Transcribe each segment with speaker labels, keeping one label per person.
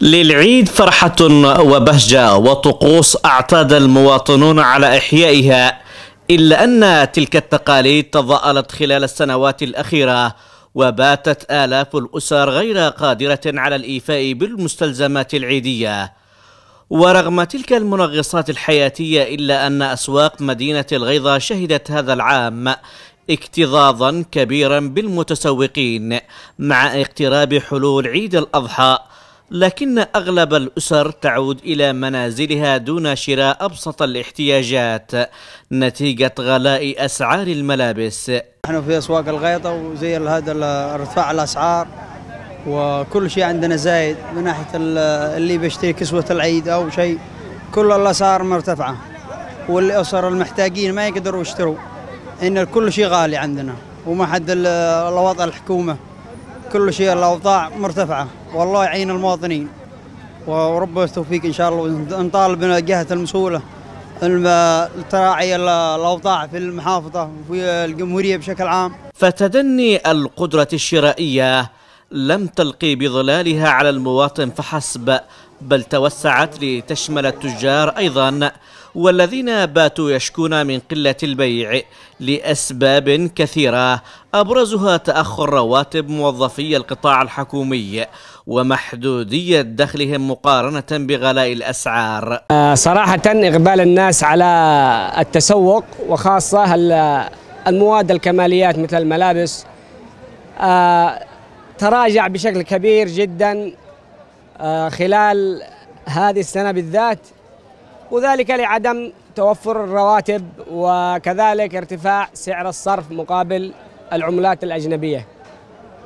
Speaker 1: للعيد فرحة وبهجة وطقوس أعتاد المواطنون على إحيائها إلا أن تلك التقاليد تضاءلت خلال السنوات الأخيرة وباتت آلاف الأسر غير قادرة على الإيفاء بالمستلزمات العيدية ورغم تلك المنغصات الحياتية إلا أن أسواق مدينة الغيضة شهدت هذا العام اكتظاظا كبيرا بالمتسوقين مع اقتراب حلول عيد الأضحى لكن أغلب الأسر تعود إلى منازلها دون شراء أبسط الاحتياجات نتيجة غلاء أسعار الملابس
Speaker 2: نحن في أسواق الغيطة وزي هذا ارتفاع الأسعار وكل شيء عندنا زايد من ناحية اللي بيشتري كسوة العيد أو شيء كل الأسعار مرتفعة والأسر المحتاجين ما يقدروا يشتروا إن كل شيء غالي عندنا وما حد الوضع الحكومة كل شيء الاوضاع مرتفعه والله يعين المواطنين ورب التوفيق ان شاء الله نطالب من الجهه المسؤوله تراعي الاوضاع في المحافظه وفي الجمهوريه بشكل عام فتدني
Speaker 1: القدره الشرائيه لم تلقي بظلالها على المواطن فحسب بل توسعت لتشمل التجار أيضا والذين باتوا يشكون من قلة البيع لأسباب كثيرة أبرزها تأخر رواتب موظفي القطاع الحكومي ومحدودية دخلهم مقارنة بغلاء الأسعار
Speaker 3: آه، صراحة إقبال الناس على التسوق وخاصة المواد الكماليات مثل الملابس آه، تراجع بشكل كبير جدا آه، خلال هذه السنة بالذات وذلك لعدم توفر الرواتب وكذلك ارتفاع سعر الصرف مقابل العملات الأجنبية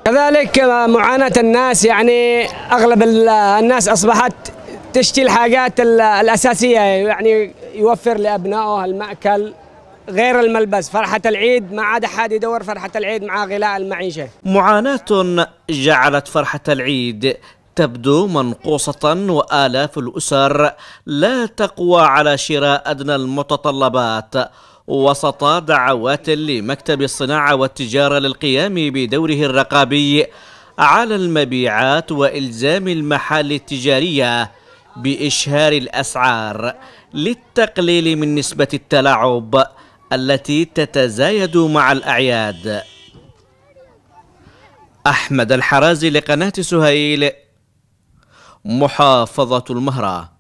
Speaker 3: كذلك آه، معاناة الناس يعني أغلب الناس أصبحت تشتي الحاجات الأساسية يعني يوفر لأبنائه المأكل غير الملبس فرحة العيد ما عاد أحد يدور فرحة العيد مع غلاء المعيشة
Speaker 1: معاناة جعلت فرحة العيد تبدو منقوصة وآلاف الأسر لا تقوى على شراء أدنى المتطلبات وسط دعوات لمكتب الصناعة والتجارة للقيام بدوره الرقابي على المبيعات وإلزام المحال التجارية بإشهار الأسعار للتقليل من نسبة التلاعب التي تتزايد مع الأعياد أحمد الحرازي لقناة سهيل محافظة المهره